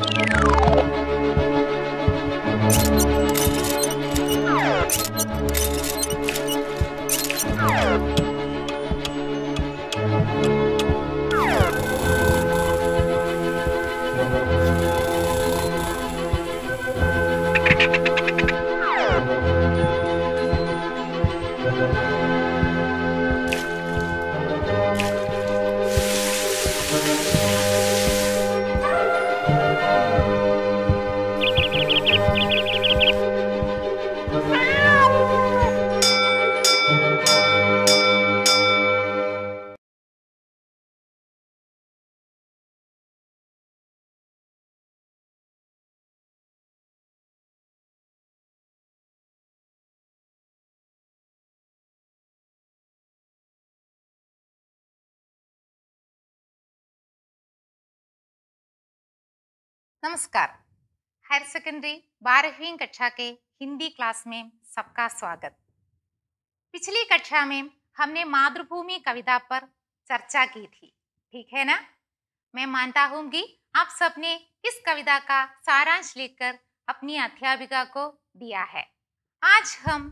Thank you. नमस्कार higher secondary बारहवीं कक्षा के हिंदी क्लास में सबका स्वागत पिछली कक्षा में हमने मातृभूमि कविता पर चर्चा की थी ठीक है ना मैं मानता हूँ कि आप सबने इस कविता का सारांश लेकर अपनी अध्यापिका को दिया है आज हम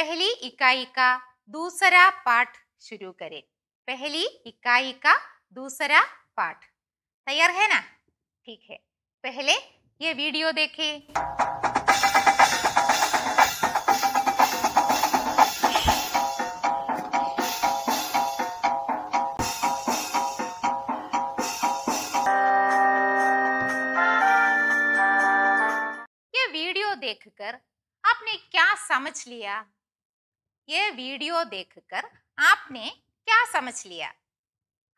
पहली इकाई का दूसरा पाठ शुरू करें पहली इकाई का दूसरा पाठ तैयार है ना ठीक है पहले ये वीडियो देखे ये वीडियो देखकर आपने क्या समझ लिया ये वीडियो देखकर आपने क्या समझ लिया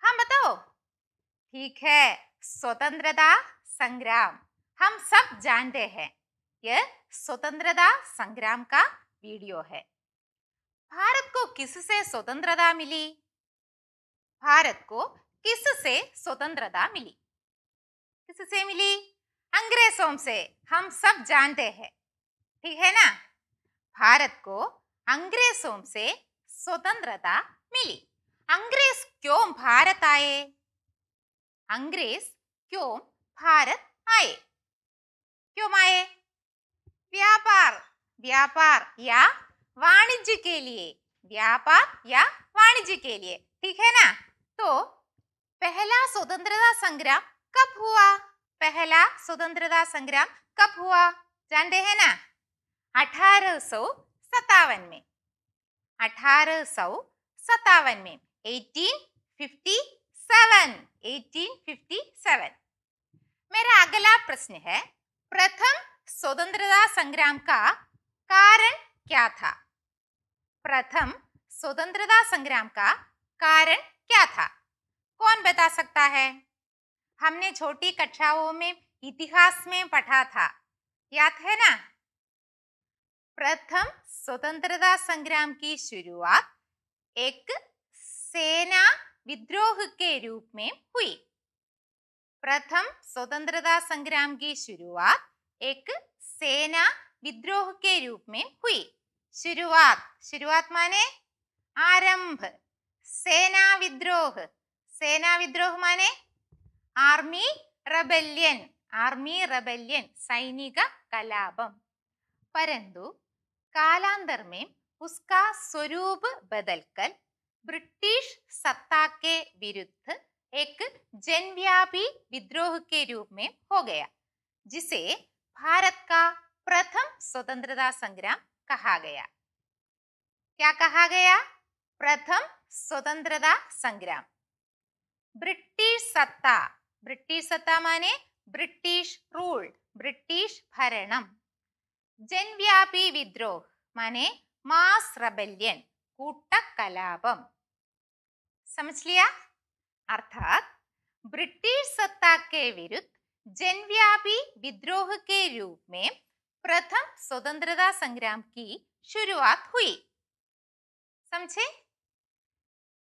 हाँ बताओ ठीक है स्वतंत्रता संग्राम हम सब जानते हैं यह स्वतंत्रता संग्राम का वीडियो है भारत को किससे स्वतंत्रता मिली भारत को किससे स्वतंत्रता मिली किससे मिली अंग्रेजों से हम सब जानते हैं ठीक है ना भारत को अंग्रेजों से स्वतंत्रता मिली अंग्रेज क्यों भारत आए अंग्रेज क्यों भारत आए क्यों आए व्यापार व्यापार या वाणिज्य के लिए व्यापार या वाणिज्य के लिए ठीक है ना तो पहला स्वतंत्रता संग्राम कब हुआ पहला स्वतंत्रता संग्राम कब हुआ जानते हैं ना अठारह सौ सत्तावन में अठारह सौ सत्तावन में फिफ्टी सेवन मेरा अगला प्रश्न है प्रथम स्वतंत्रता संग्राम का कारण क्या था प्रथम स्वतंत्रता संग्राम का कारण क्या था कौन बता सकता है हमने छोटी कक्षाओं में इतिहास में पढ़ा था याद है ना प्रथम स्वतंत्रता संग्राम की शुरुआत एक सेना विद्रोह के रूप में हुई प्रथम स्वतंत्रता संग्राम की शुरुआत एक सेना विद्रोह के रूप में हुई शुरुआत शुरुआत माने आरंभ सेना विद्रोह सेना विद्रोह माने आर्मी रेबेलियन सैनिक कलापम परंतु കലാപം में उसका स्वरूप बदलकर ब्रिटिश सत्ता के विरुद्ध एक जनव्यापी विद्रोह के रूप में हो गया जिसे भारत का प्रथम स्वतंत्रता संग्राम कहा गया क्या कहा गया प्रथम स्वतंत्रता संग्राम ब्रिटिश सत्ता ब्रिटिश सत्ता माने ब्रिटिश रूल ब्रिटिश भरणम जनव्यापी विद्रोह माने मास रबेलियन कूटकलापम समझ लिया अर्थात ब्रिटिश सत्ता के विरुद्ध जनव्यापी विद्रोह के रूप में प्रथम स्वतंत्रता संग्राम की शुरुआत हुई समझे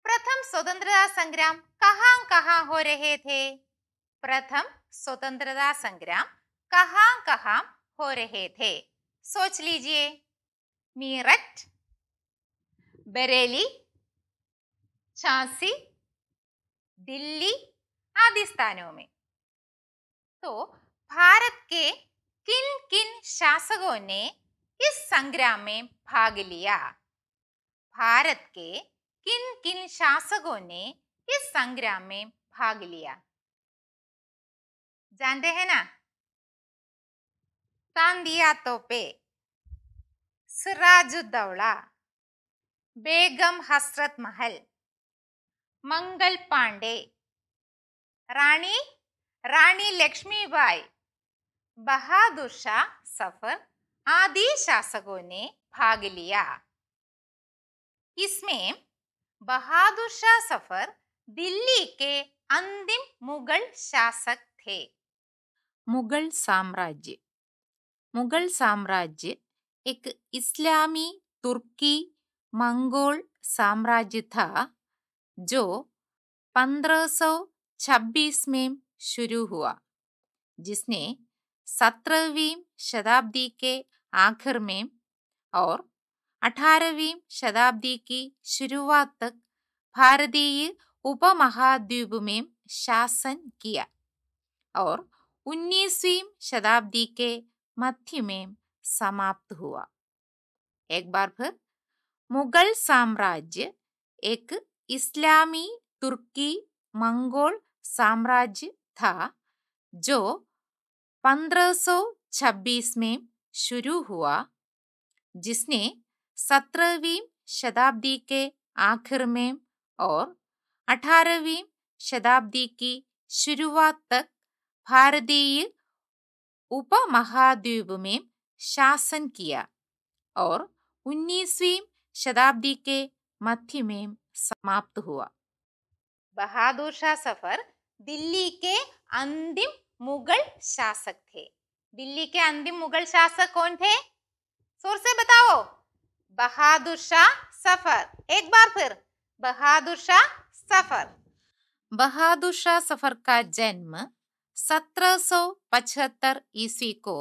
प्रथम स्वतंत्रता संग्राम कहां कहां हो रहे थे प्रथम स्वतंत्रता संग्राम कहां कहां हो रहे थे सोच लीजिए मीरठ बरेली झांसी दिल्ली आदि स्थानों में तो भारत के किन किन शासकों ने इस संग्राम में भाग लिया भारत के किन किन शासकों ने इस संग्राम में भाग लिया जानते हैं ना तांदिया तोपे सिराजुद्दौला बेगम हसरत महल मंगल पांडे रानी रानी लक्ष्मीबाई बहादुर शाह सफर आदि शासकों ने भाग लिया इसमें बहादुर शाह सफर दिल्ली के अंतिम मुगल शासक थे मुगल साम्राज्य मुगल साम्राज्य एक इस्लामी तुर्की मंगोल साम्राज्य था जो 1526 में शुरू हुआ जिसने सत्रहवीं शताब्दी के आखिर में और अठारहवीं शताब्दी की शुरुआत तक भारतीय उपमहाद्वीप में शासन किया और उन्नीसवीं शताब्दी के मध्य में समाप्त हुआ एक बार फिर मुगल साम्राज्य एक इस्लामी तुर्की मंगोल साम्राज्य था जो 1526 में शुरू हुआ जिसने सत्रहवीं शताब्दी के आखिर में और अठारहवीं शताब्दी की शुरुआत तक भारतीय उपमहाद्वीप में शासन किया और 19वीं शताब्दी के मध्य में समाप्त हुआ बहादुर शाह सफर दिल्ली के अंतिम मुगल शासक थे दिल्ली के अंतिम मुगल शासक कौन थे जोर से बताओ बहादुर शाह सफर एक बार फिर बहादुर शाह सफर बहादुर शाह सफर का जन्म 1775 ईस्वी को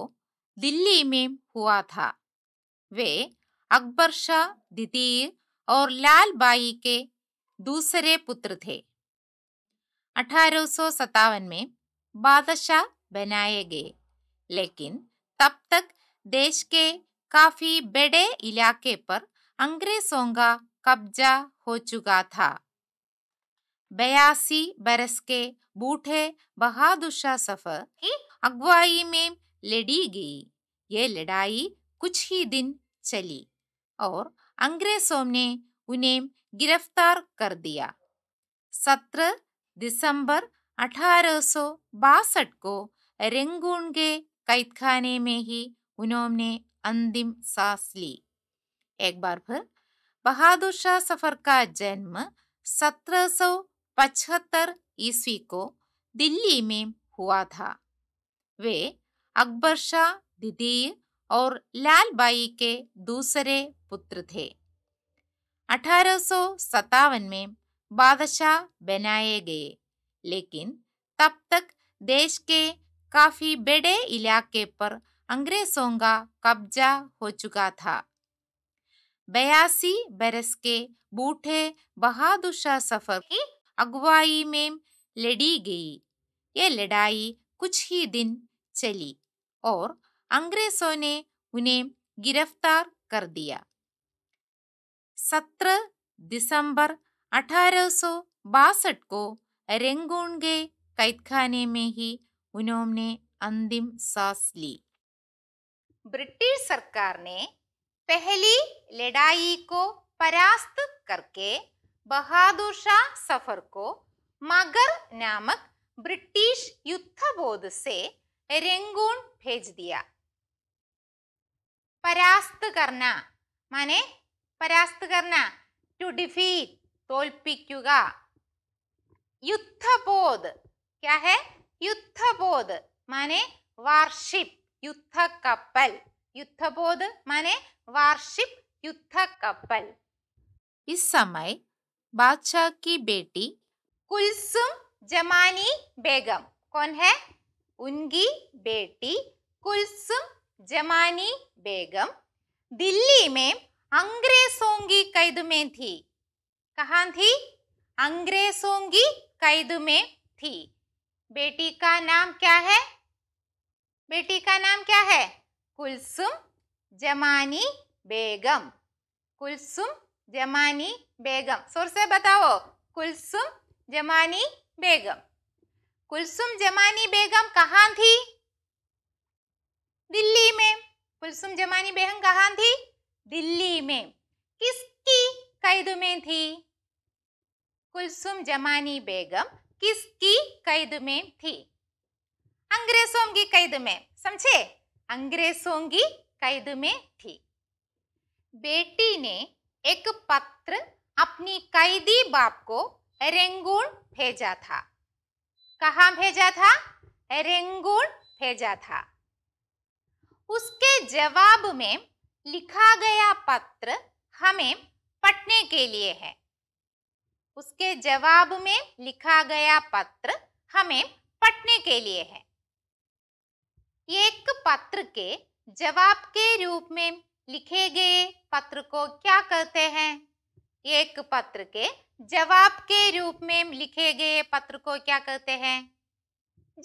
दिल्ली में हुआ था वे अकबर शाह द्वितीय और लाल बाई के दूसरे पुत्र थे अठारह में बादशाह बनाए गए लेकिन तब तक देश के काफी बड़े इलाके पर अंग्रेजों का कब्जा हो चुका था बयासी बरस के बूढ़े बहादुर शाह सफर अगुवाई में लड़ी गई ये लड़ाई कुछ ही दिन चली और अंग्रेजों ने उन्हें गिरफ्तार कर दिया 17 दिसंबर अठारह को रेंगून के कैदखाने में ही उन्होंने अंतिम सांस ली एक बार फिर बहादुर शाह सफर का जन्म 1775 ईस्वी को दिल्ली में हुआ था वे अकबर शाह द्वितीय और लाल बाई के दूसरे पुत्र थे अठारह में बादशाह बनाए गए लेकिन तब तक देश के काफी बड़े इलाके पर अंग्रेजों का कब्जा हो चुका था बयासी बरस के बूढ़े बहादुर शाह सफर की अगुवाई में लड़ी गई ये लड़ाई कुछ ही दिन चली और अंग्रेजों ने उन्हें गिरफ्तार कर दिया सत्रह दिसंबर अठारह को रेंगून के कैदखाने में ही उन्होंने अंतिम सांस ली ब्रिटिश सरकार ने पहली लड़ाई को परास्त करके बहादुर शाह सफर को मगर नामक ब्रिटिश युद्ध बोध से रेंगून भेज दिया परास्त करना माने പരാസ്ത് കർണ ടു ഡിഫീറ്റ് തോൽപ്പിക്കുക യുദ്ധബോധ് ക്യാ ഹെ യുദ്ധബോധ് മാനെ വാർഷിപ്പ് യുദ്ധ കപ്പൽ യുദ്ധബോധ് माने वार्शिप युद्ध कपल इस समय बादशाह की बेटी कुलसुम जमानी बेगम कौन है उनकी बेटी कुलसुम जमानी बेगम दिल्ली में अंग्रेजों की कैद में थी कहा थी अंग्रेजों की कैद में थी बेटी का नाम क्या है बेटी का नाम क्या है कुलसुम जमानी बेगम कुलसुम जमानी बेगम सुर से बताओ कुलसुम जमानी बेगम कुलसुम जमानी बेगम कहाँ थी दिल्ली में कुलसुम जमानी बेगम कहाँ थी दिल्ली में किसकी कैद में थी कुलसुम जमानी बेगम किसकी कैद में थी अंग्रेजों की कैद में समझे अंग्रेजों की कैद में थी बेटी ने एक पत्र अपनी कैदी बाप को रेंगून भेजा था कहा भेजा था रेंगून भेजा था उसके जवाब में लिखा गया पत्र हमें पढ़ने के लिए है उसके जवाब में लिखा गया पत्र हमें पढ़ने के लिए है एक पत्र के जवाब के रूप में लिखे गए पत्र को क्या कहते हैं एक पत्र के जवाब के रूप में लिखे गए पत्र को क्या कहते हैं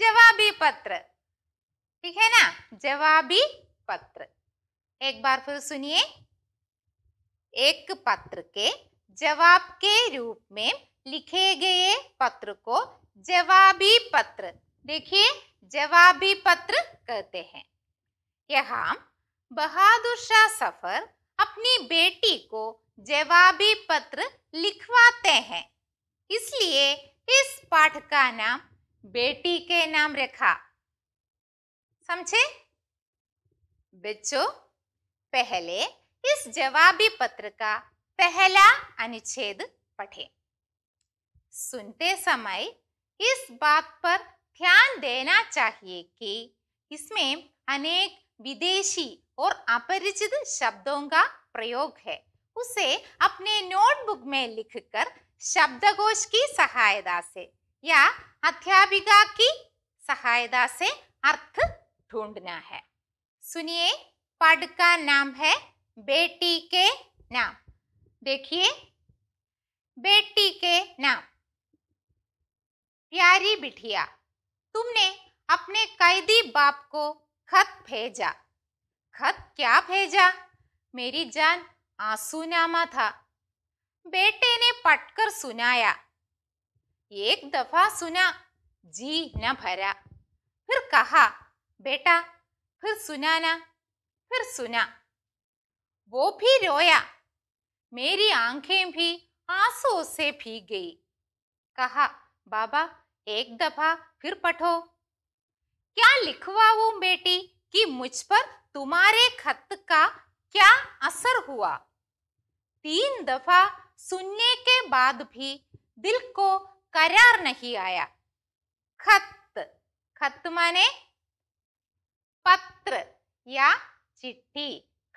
जवाबी पत्र ठीक है ना जवाबी पत्र एक बार फिर सुनिए एक पत्र के जवाब के रूप में लिखे गए पत्र को जवाबी पत्र देखिए जवाबी पत्र कहते हैं यहाँ बहादुर शाह सफर अपनी बेटी को जवाबी पत्र लिखवाते हैं इसलिए इस पाठ का नाम बेटी के नाम रखा समझे बच्चों पहले इस जवाबी पत्र का पहला अनुच्छेद पढ़ें। सुनते समय इस बात पर ध्यान देना चाहिए कि इसमें अनेक विदेशी और अपरिचित शब्दों का प्रयोग है उसे अपने नोटबुक में लिखकर शब्दकोश की सहायता से या अध्यापिका की सहायता से अर्थ ढूंढना है सुनिए पद का नाम है बेटी के नाम देखिए बेटी के नाम प्यारी बिठिया तुमने अपने कैदी बाप को खत भेजा खत क्या भेजा मेरी जान आंसूनामा था बेटे ने पटकर सुनाया एक दफा सुना जी न भरा फिर कहा बेटा फिर सुनाना फिर सुना वो भी रोया मेरी आंखें भी आंसुओं से भीग गई कहा बाबा एक दफा फिर पढ़ो क्या लिखवाऊं बेटी कि मुझ पर तुम्हारे खत का क्या असर हुआ तीन दफा सुनने के बाद भी दिल को करार नहीं आया खत खत माने पत्र या चिट्ठी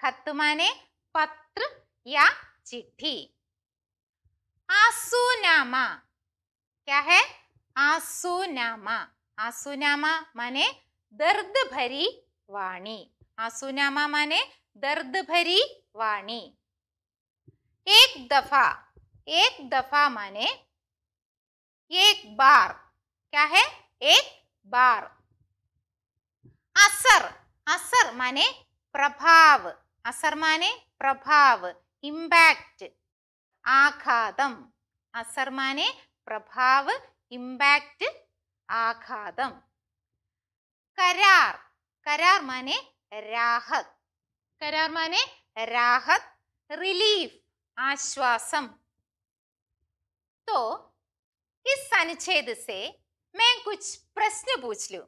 खत माने पत्र या चिट्ठी आंसूनामा क्या है आंसूनामा आंसूनामा माने दर्द भरी वाणी आंसूनामा माने दर्द भरी वाणी एक दफा एक दफा माने एक बार क्या है एक बार असर असर माने प्रभाव असर माने प्रभाव इंपैक्ट आखादम असर माने प्रभाव इंपैक्ट आखादम करार करार माने राहत करार माने राहत रिलीफ आश्वासम तो इस अनुच्छेद से मैं कुछ प्रश्न पूछ लू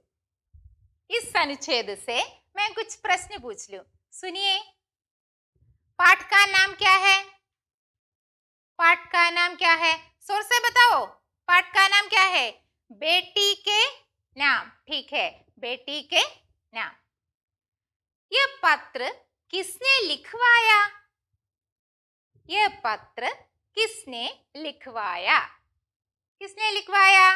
इस अनुच्छेद से मैं कुछ प्रश्न पूछ लू सुनिए पाठ का नाम क्या है पाठ का नाम क्या है सोर से बताओ पाठ का नाम क्या है बेटी के नाम ठीक है बेटी के नाम यह पत्र किसने लिखवाया यह पत्र किसने लिखवाया किसने लिखवाया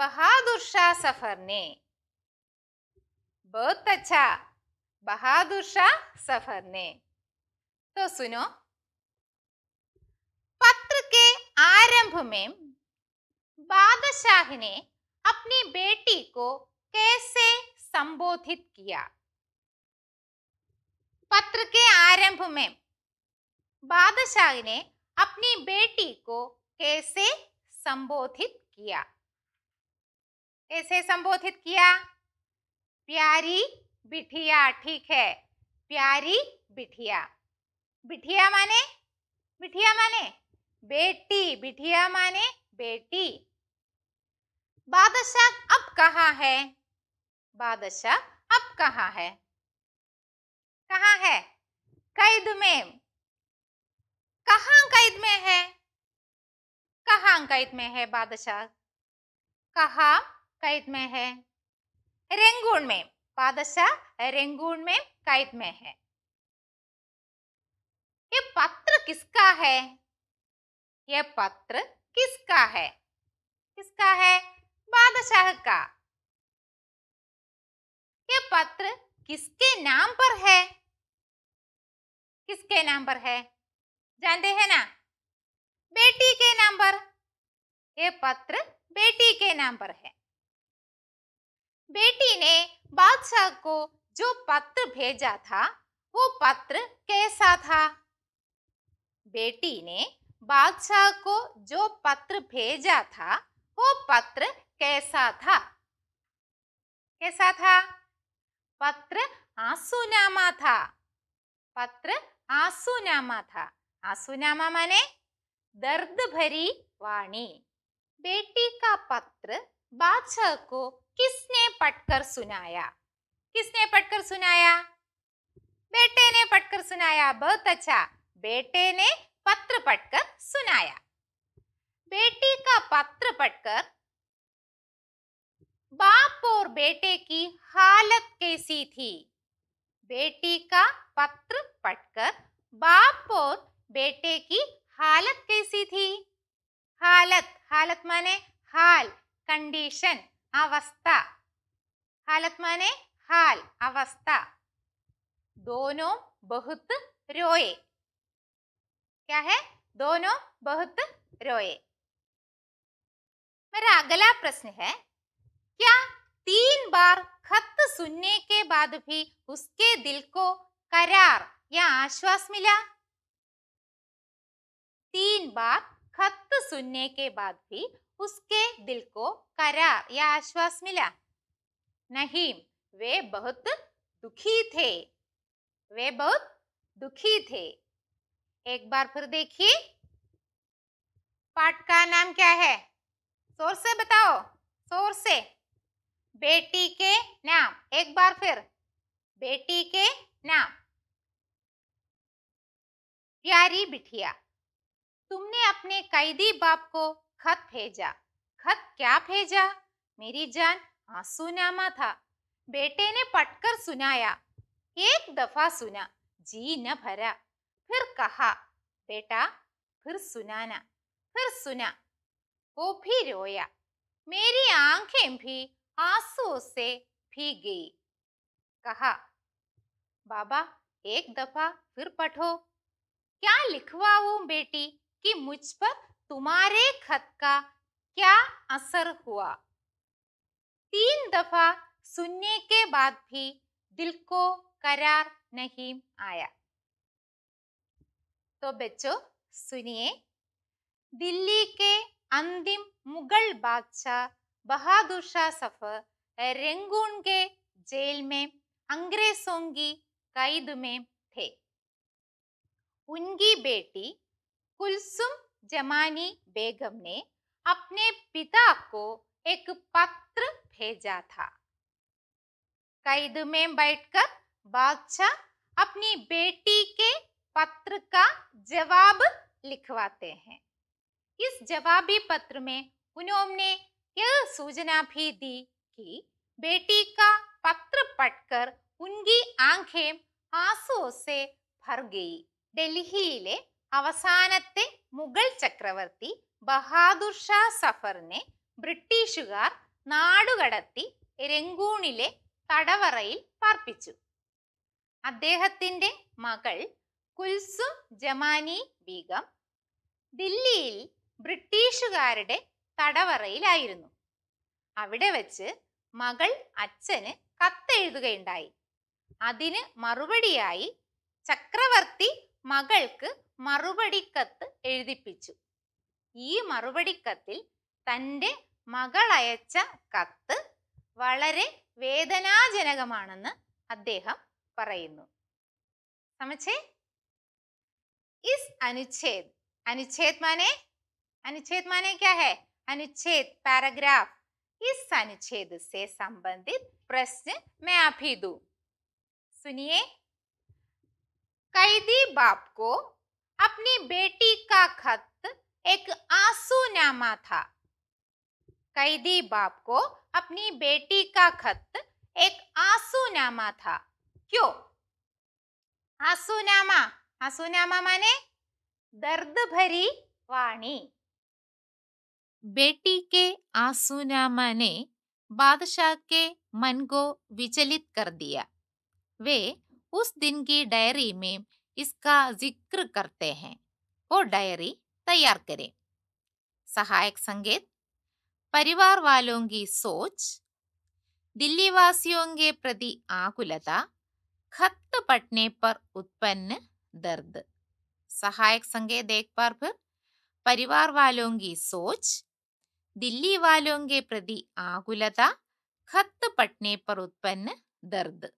बहादुर शाह सफर ने बहुत अच्छा बहादुर शाह सफर ने तो सुनो पत्र के आरंभ में बादशाह ने अपनी बेटी को कैसे संबोधित किया पत्र के आरंभ में बादशाह ने अपनी बेटी को कैसे संबोधित किया कैसे संबोधित किया प्यारी बिठिया ठीक है प्यारी बिठिया बिठिया माने बिठिया माने बेटी बिठिया माने बेटी बादशाह अब कहा है बादशाह अब कहा है कहा है कैद में कहा कैद में है कहा कैद में है बादशाह कहा कैद में है रेंगून में पादशाह रेंगून में कैद में है ये पत्र किसका है ये पत्र किसका है किसका है बादशाह का ये पत्र किसके नाम पर है किसके नाम पर है जानते हैं ना बेटी के नाम पर ये पत्र बेटी के नाम पर है बेटी ने बादशाह को जो पत्र भेजा था वो पत्र कैसा था बेटी ने बादशाह को जो पत्र भेजा था वो पत्र कैसा था कैसा था पत्र आंसूनामा था पत्र आंसूनामा था आंसूनामा माने दर्द भरी वाणी बेटी का पत्र बादशाह को किसने पढ़कर सुनाया किसने पढ़कर सुनाया बेटे ने पढ़कर सुनाया बहुत अच्छा बेटे ने पत्र पढ़कर सुनाया बेटी का पत्र पढ़कर बाप और बेटे की हालत कैसी थी बेटी का पत्र पढ़कर बाप और बेटे की हालत कैसी थी हालत हालत माने हाल कंडीशन अवस्था हालत माने हाल अवस्था दोनों बहुत रोए क्या है दोनों बहुत रोए मेरा अगला प्रश्न है क्या तीन बार खत सुनने के बाद भी उसके दिल को करार या आश्वास मिला तीन बार खत सुनने के बाद भी उसके दिल को करार या आश्वास मिला नहीं वे बहुत दुखी थे वे बहुत दुखी थे एक बार फिर देखिए पाठ का नाम क्या है शोर से बताओ शोर से बेटी के नाम एक बार फिर बेटी के नाम प्यारी बिठिया तुमने अपने कैदी बाप को खत भेजा खत क्या भेजा मेरी जान आंसूनामा था बेटे ने पटकर सुनाया एक दफा सुना जी न भरा फिर कहा बेटा फिर सुनाना फिर सुना वो भी रोया मेरी आंखें भी आंसू से भीग गई कहा बाबा एक दफा फिर पढ़ो क्या लिखवाऊं बेटी कि मुझ पर तुम्हारे खत का क्या असर हुआ तीन दफा सुनने के बाद भी दिल को करार नहीं आया तो बच्चों सुनिए दिल्ली के अंतिम मुगल बादशाह बहादुर शाह सफर रेंगून के जेल में अंग्रेजों की कैद में थे उनकी बेटी कुलसुम जमानी बेगम ने अपने पिता को एक पत्र भेजा था कैद में बैठकर बादशाह अपनी बेटी के पत्र का जवाब लिखवाते हैं इस जवाबी पत्र में उन्होंने यह सूचना भी दी कि बेटी का पत्र पढ़कर उनकी आंखें आंसुओं ആസോസെ ഭർഗയി ഡൽഹിയിലെ അവസാനത്തെ മുഗൾ ചക്രവർത്തി ബഹാദുർ ഷാ സഫറിനെ ബ്രിട്ടീഷുകാർ നാടുകടത്തി രംഗൂണിലെ തടവറയിൽ പാർപ്പിച്ചു അദ്ദേഹത്തിന്റെ മകൾ കുൽസും ജമാനി ബീഗം ദില്ലിയിൽ ബ്രിട്ടീഷുകാരുടെ തടവറയിലായിരുന്നു അവിടെ വെച്ച് മകൾ അച്ഛന് കത്തെഴുതുകയുണ്ടായി അതിന് മറുപടിയായി ചക്രവർത്തി മകൾക്ക് മറുപടി കത്ത് എഴുതിപ്പിച്ചു ഈ മറുപടി കത്തിൽ തൻ്റെ മകൾ അയച്ച കത്ത് വളരെ വേദനാജനകമാണെന്ന് അദ്ദേഹം പറയുന്നു സമച്ചേ ഇസ് അനുച്ഛേദ് അനുച്ഛേദ് മാനേ അനുച്ഛേദ് മാനേ क्या है अनुच्छेद पैराग्राफ इस अनुच्छेद से संबंधित प्रश्न मैं अभी दू सुनिए कैदी अपनी बेटी का खत एक आंसू नामा था कैदी बाप को अपनी बेटी का खत एक आंसू नामा था क्यों आंसू नामा आंसू नामा माने दर्द भरी वाणी बेटी के आंसू नामा ने बादशाह के मन को विचलित कर दिया वे उस दिन की डायरी में इसका जिक्र करते हैं और डायरी तैयार करें सहायक संकेत परिवार वालों की सोच दिल्ली वासियों के प्रति आकुलता खत पटने पर उत्पन्न दर्द सहायक संकेत देख बार फिर परिवार वालों की सोच दिल्ली वालों के प्रति आकुलता खत पटने पर उत्पन्न दर्द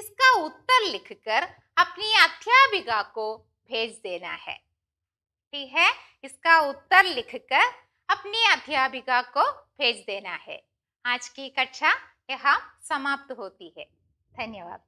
इसका उत्तर लिखकर अपनी अध्यापिका को भेज देना है ठीक है इसका उत्तर लिखकर अपनी अध्यापिका को भेज देना है आज की कक्षा यहाँ समाप्त होती है धन्यवाद